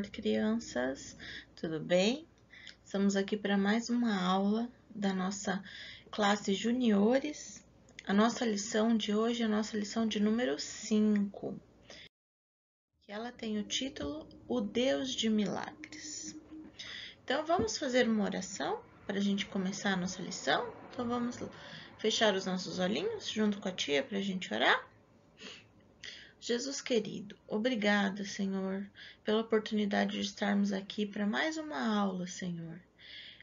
amor, crianças! Tudo bem? Estamos aqui para mais uma aula da nossa classe juniores. A nossa lição de hoje é a nossa lição de número 5, que ela tem o título O Deus de Milagres. Então, vamos fazer uma oração para a gente começar a nossa lição? Então, vamos fechar os nossos olhinhos junto com a tia para a gente orar? Jesus querido, obrigada, Senhor, pela oportunidade de estarmos aqui para mais uma aula, Senhor.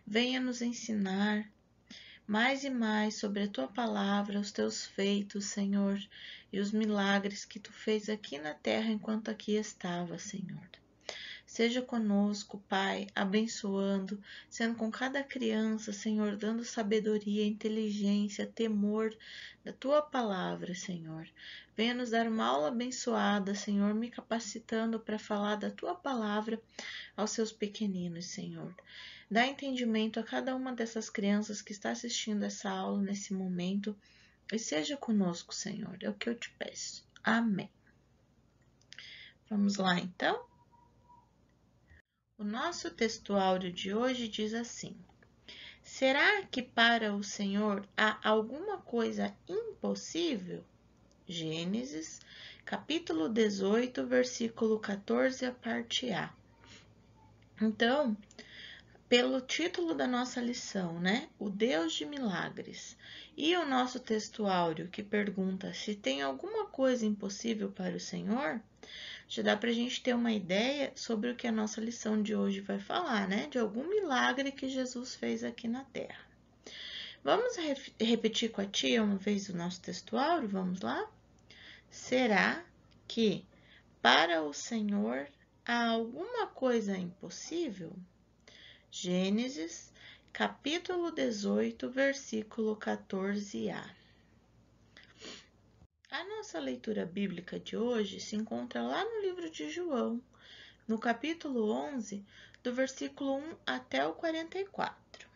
Venha nos ensinar mais e mais sobre a tua palavra, os teus feitos, Senhor, e os milagres que tu fez aqui na terra enquanto aqui estava, Senhor. Seja conosco, Pai, abençoando, sendo com cada criança, Senhor, dando sabedoria, inteligência, temor da tua palavra, Senhor. Venha nos dar uma aula abençoada, Senhor, me capacitando para falar da tua palavra aos seus pequeninos, Senhor. Dá entendimento a cada uma dessas crianças que está assistindo essa aula nesse momento e seja conosco, Senhor, é o que eu te peço. Amém. Vamos lá então? O nosso texto de hoje diz assim: Será que para o Senhor há alguma coisa impossível? Gênesis, capítulo 18, versículo 14, a parte A. Então, pelo título da nossa lição, né? O Deus de Milagres. E o nosso texto que pergunta se tem alguma coisa impossível para o Senhor, já dá para a gente ter uma ideia sobre o que a nossa lição de hoje vai falar, né? De algum milagre que Jesus fez aqui na Terra. Vamos repetir com a tia uma vez o nosso textual? Vamos lá? Será que para o Senhor há alguma coisa impossível? Gênesis, capítulo 18, versículo 14a. A nossa leitura bíblica de hoje se encontra lá no livro de João, no capítulo 11, do versículo 1 até o 44.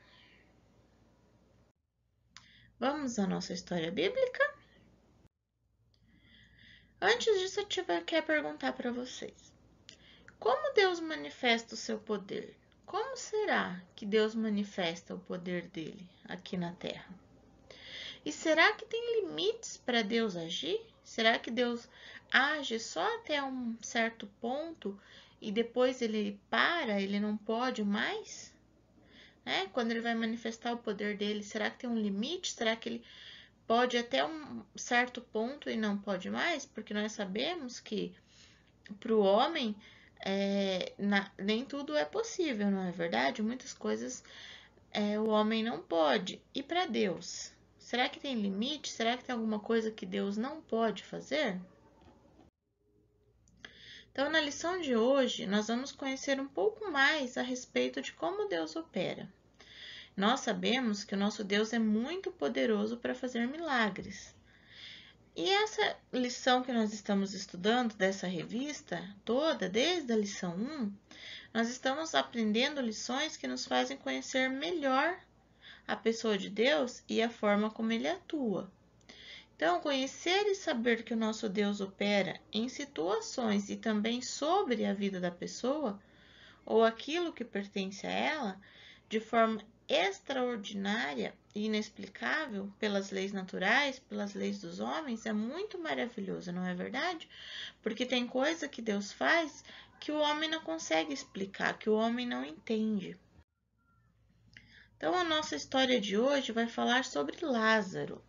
Vamos à nossa história bíblica? Antes disso, eu tiver quer perguntar para vocês: como Deus manifesta o seu poder? Como será que Deus manifesta o poder dele aqui na Terra? E será que tem limites para Deus agir? Será que Deus age só até um certo ponto e depois ele para, ele não pode mais? Né? Quando ele vai manifestar o poder dele, será que tem um limite? Será que ele pode até um certo ponto e não pode mais? Porque nós sabemos que para o homem é, na, nem tudo é possível, não é verdade? Muitas coisas é, o homem não pode. E para Deus? Será que tem limite? Será que tem alguma coisa que Deus não pode fazer? Então, na lição de hoje, nós vamos conhecer um pouco mais a respeito de como Deus opera. Nós sabemos que o nosso Deus é muito poderoso para fazer milagres. E essa lição que nós estamos estudando dessa revista toda, desde a lição 1, nós estamos aprendendo lições que nos fazem conhecer melhor a pessoa de Deus e a forma como ele atua. Então, conhecer e saber que o nosso Deus opera em situações e também sobre a vida da pessoa ou aquilo que pertence a ela de forma extraordinária e inexplicável pelas leis naturais, pelas leis dos homens, é muito maravilhoso, não é verdade? Porque tem coisa que Deus faz que o homem não consegue explicar, que o homem não entende. Então, a nossa história de hoje vai falar sobre Lázaro.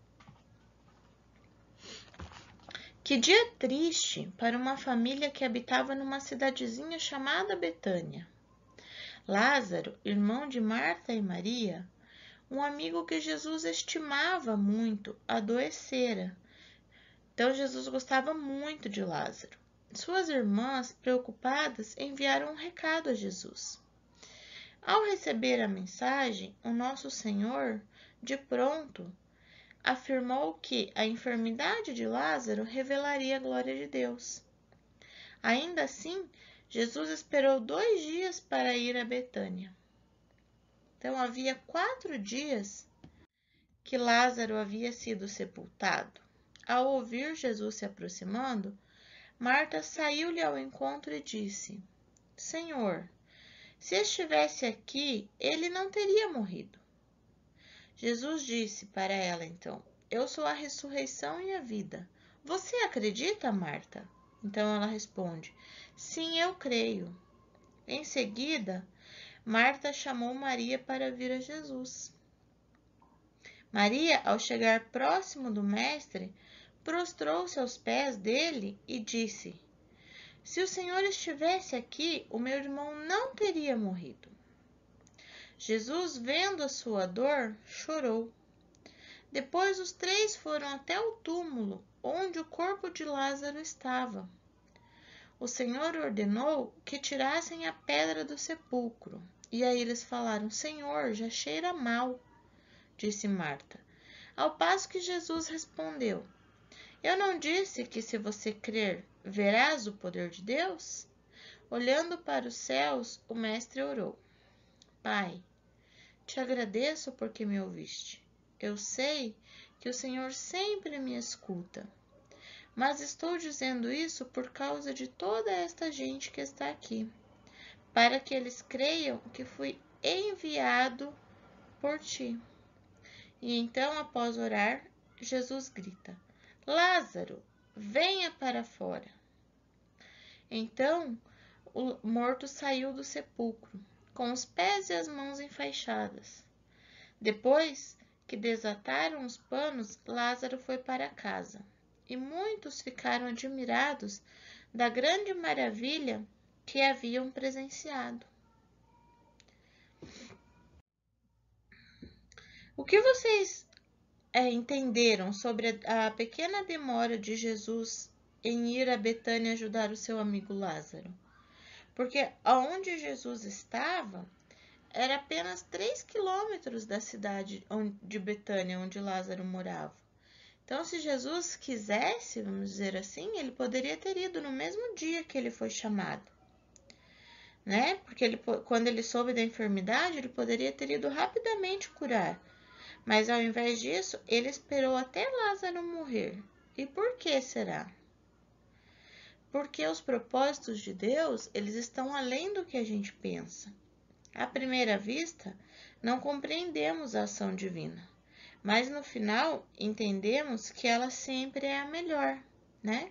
Que dia triste para uma família que habitava numa cidadezinha chamada Betânia. Lázaro, irmão de Marta e Maria, um amigo que Jesus estimava muito, adoecera. Então Jesus gostava muito de Lázaro. Suas irmãs, preocupadas, enviaram um recado a Jesus. Ao receber a mensagem, o nosso Senhor, de pronto, afirmou que a enfermidade de Lázaro revelaria a glória de Deus. Ainda assim, Jesus esperou dois dias para ir a Betânia. Então, havia quatro dias que Lázaro havia sido sepultado. Ao ouvir Jesus se aproximando, Marta saiu-lhe ao encontro e disse: Senhor, se estivesse aqui, ele não teria morrido. Jesus disse para ela então: Eu sou a ressurreição e a vida. Você acredita, Marta? Então ela responde: Sim, eu creio. Em seguida, Marta chamou Maria para vir a Jesus. Maria, ao chegar próximo do Mestre, prostrou-se aos pés dele e disse: se o Senhor estivesse aqui, o meu irmão não teria morrido. Jesus, vendo a sua dor, chorou. Depois os três foram até o túmulo onde o corpo de Lázaro estava. O Senhor ordenou que tirassem a pedra do sepulcro. E aí eles falaram: Senhor, já cheira mal, disse Marta. Ao passo que Jesus respondeu: Eu não disse que se você crer Verás o poder de Deus? Olhando para os céus, o mestre orou: Pai, te agradeço porque me ouviste. Eu sei que o Senhor sempre me escuta. Mas estou dizendo isso por causa de toda esta gente que está aqui, para que eles creiam que fui enviado por ti. E então, após orar, Jesus grita: Lázaro, venha para fora. Então o morto saiu do sepulcro, com os pés e as mãos enfaixadas. Depois que desataram os panos, Lázaro foi para casa, e muitos ficaram admirados da grande maravilha que haviam presenciado. O que vocês é, entenderam sobre a, a pequena demora de Jesus em ir a Betânia ajudar o seu amigo Lázaro. Porque aonde Jesus estava era apenas 3 quilômetros da cidade de Betânia, onde Lázaro morava. Então, se Jesus quisesse, vamos dizer assim, ele poderia ter ido no mesmo dia que ele foi chamado. Né? Porque ele, quando ele soube da enfermidade, ele poderia ter ido rapidamente curar mas ao invés disso, ele esperou até Lázaro morrer. E por que será? Porque os propósitos de Deus, eles estão além do que a gente pensa. À primeira vista, não compreendemos a ação divina, mas no final entendemos que ela sempre é a melhor, né?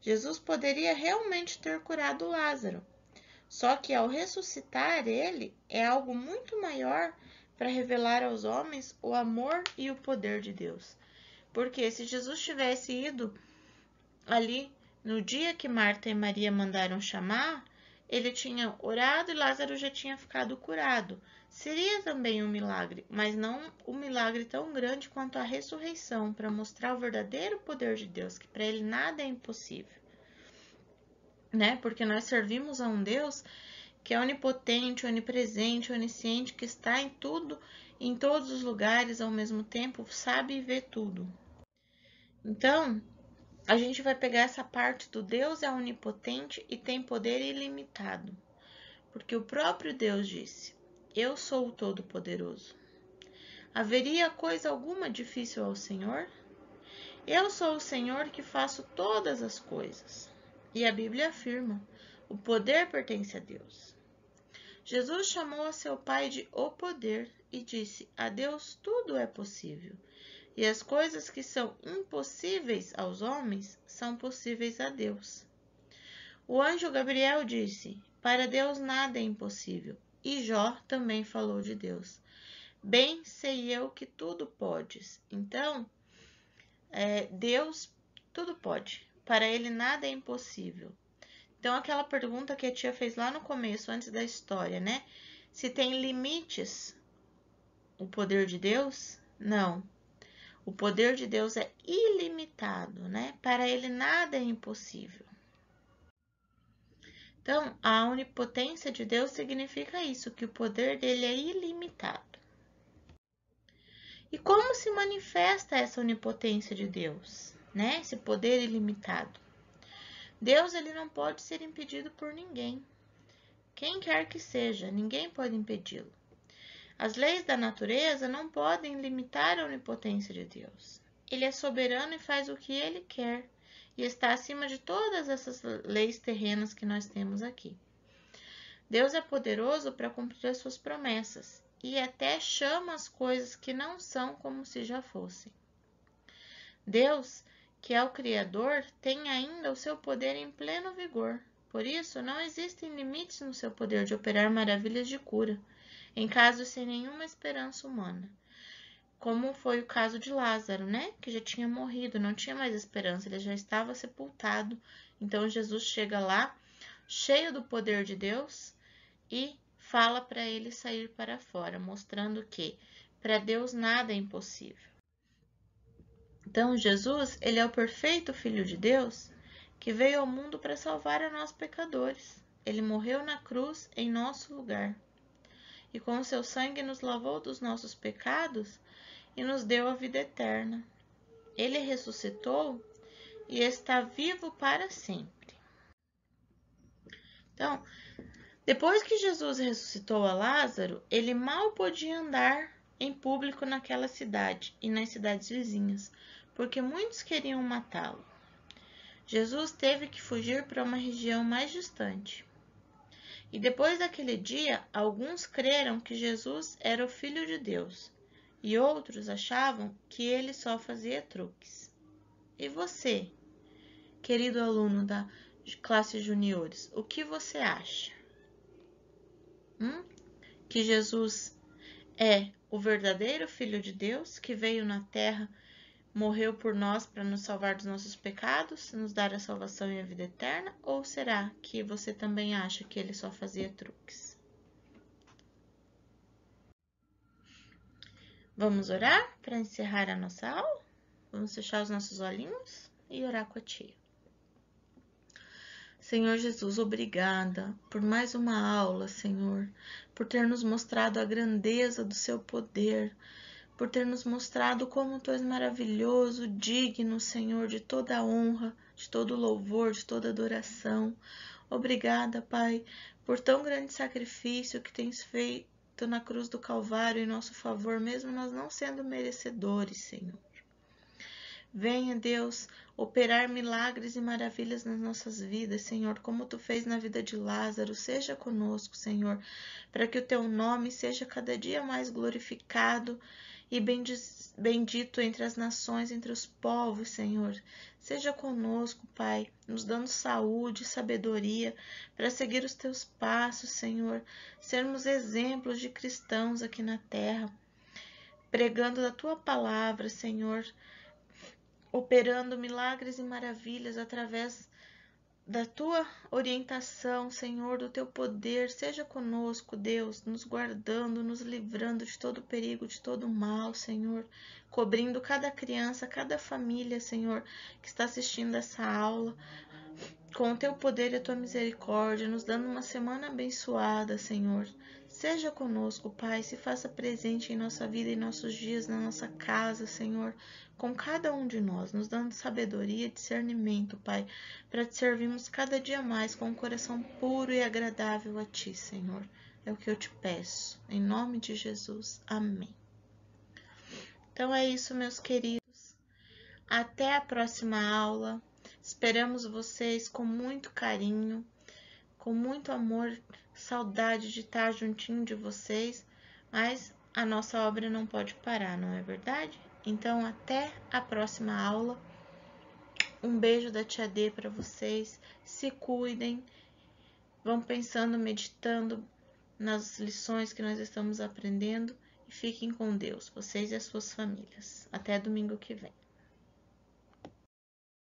Jesus poderia realmente ter curado Lázaro, só que ao ressuscitar ele é algo muito maior para revelar aos homens o amor e o poder de Deus. Porque se Jesus tivesse ido ali no dia que Marta e Maria mandaram chamar, ele tinha orado e Lázaro já tinha ficado curado. Seria também um milagre, mas não um milagre tão grande quanto a ressurreição, para mostrar o verdadeiro poder de Deus, que para ele nada é impossível. Né? Porque nós servimos a um Deus que é onipotente, onipresente, onisciente, que está em tudo, em todos os lugares ao mesmo tempo, sabe e vê tudo. Então, a gente vai pegar essa parte do Deus é onipotente e tem poder ilimitado. Porque o próprio Deus disse: Eu sou o Todo-Poderoso. Haveria coisa alguma difícil ao Senhor? Eu sou o Senhor que faço todas as coisas. E a Bíblia afirma: o poder pertence a Deus. Jesus chamou a seu Pai de o poder e disse: A Deus tudo é possível, e as coisas que são impossíveis aos homens são possíveis a Deus. O anjo Gabriel disse: Para Deus nada é impossível. E Jó também falou de Deus. Bem sei eu que tudo podes. Então, é, Deus tudo pode. Para ele nada é impossível. Então, aquela pergunta que a tia fez lá no começo, antes da história, né? Se tem limites o poder de Deus? Não. O poder de Deus é ilimitado, né? Para ele nada é impossível. Então, a onipotência de Deus significa isso, que o poder dele é ilimitado. E como se manifesta essa onipotência de Deus, né? Esse poder ilimitado? Deus ele não pode ser impedido por ninguém. Quem quer que seja, ninguém pode impedi-lo. As leis da natureza não podem limitar a onipotência de Deus. Ele é soberano e faz o que ele quer e está acima de todas essas leis terrenas que nós temos aqui. Deus é poderoso para cumprir as suas promessas e até chama as coisas que não são como se já fossem. Deus que é o Criador, tem ainda o seu poder em pleno vigor. Por isso, não existem limites no seu poder de operar maravilhas de cura, em casos sem nenhuma esperança humana. Como foi o caso de Lázaro, né? Que já tinha morrido, não tinha mais esperança, ele já estava sepultado. Então Jesus chega lá, cheio do poder de Deus, e fala para ele sair para fora, mostrando que para Deus nada é impossível. Então, Jesus, ele é o perfeito Filho de Deus que veio ao mundo para salvar a nós pecadores. Ele morreu na cruz em nosso lugar. E com o seu sangue nos lavou dos nossos pecados e nos deu a vida eterna. Ele ressuscitou e está vivo para sempre. Então, depois que Jesus ressuscitou a Lázaro, ele mal podia andar em público naquela cidade e nas cidades vizinhas, porque muitos queriam matá-lo. Jesus teve que fugir para uma região mais distante. E depois daquele dia, alguns creram que Jesus era o Filho de Deus, e outros achavam que ele só fazia truques. E você, querido aluno da classe juniores, o que você acha? Hum? Que Jesus é o verdadeiro Filho de Deus que veio na terra morreu por nós para nos salvar dos nossos pecados, nos dar a salvação e a vida eterna? Ou será que você também acha que ele só fazia truques? Vamos orar para encerrar a nossa aula? Vamos fechar os nossos olhinhos e orar com a tia. Senhor Jesus, obrigada por mais uma aula, Senhor, por ter nos mostrado a grandeza do seu poder por ter nos mostrado como tu és maravilhoso, digno, Senhor, de toda a honra, de todo louvor, de toda adoração. Obrigada, Pai, por tão grande sacrifício que tens feito na cruz do Calvário em nosso favor, mesmo nós não sendo merecedores, Senhor. Venha, Deus, operar milagres e maravilhas nas nossas vidas, Senhor, como tu fez na vida de Lázaro. Seja conosco, Senhor, para que o teu nome seja cada dia mais glorificado e bendito entre as nações, entre os povos, Senhor. Seja conosco, Pai, nos dando saúde, sabedoria para seguir os teus passos, Senhor, sermos exemplos de cristãos aqui na terra, pregando a tua palavra, Senhor, operando milagres e maravilhas através da tua orientação, Senhor, do teu poder, seja conosco, Deus, nos guardando, nos livrando de todo perigo, de todo mal, Senhor, cobrindo cada criança, cada família, Senhor, que está assistindo essa aula, com o teu poder e a tua misericórdia, nos dando uma semana abençoada, Senhor. Seja conosco, Pai, se faça presente em nossa vida, em nossos dias, na nossa casa, Senhor, com cada um de nós, nos dando sabedoria e discernimento, Pai, para te servirmos cada dia mais com um coração puro e agradável a Ti, Senhor. É o que eu te peço. Em nome de Jesus. Amém. Então é isso, meus queridos. Até a próxima aula. Esperamos vocês com muito carinho, com muito amor, saudade de estar juntinho de vocês, mas a nossa obra não pode parar, não é verdade? Então, até a próxima aula. Um beijo da tia D para vocês. Se cuidem. Vão pensando, meditando nas lições que nós estamos aprendendo e fiquem com Deus, vocês e as suas famílias. Até domingo que vem.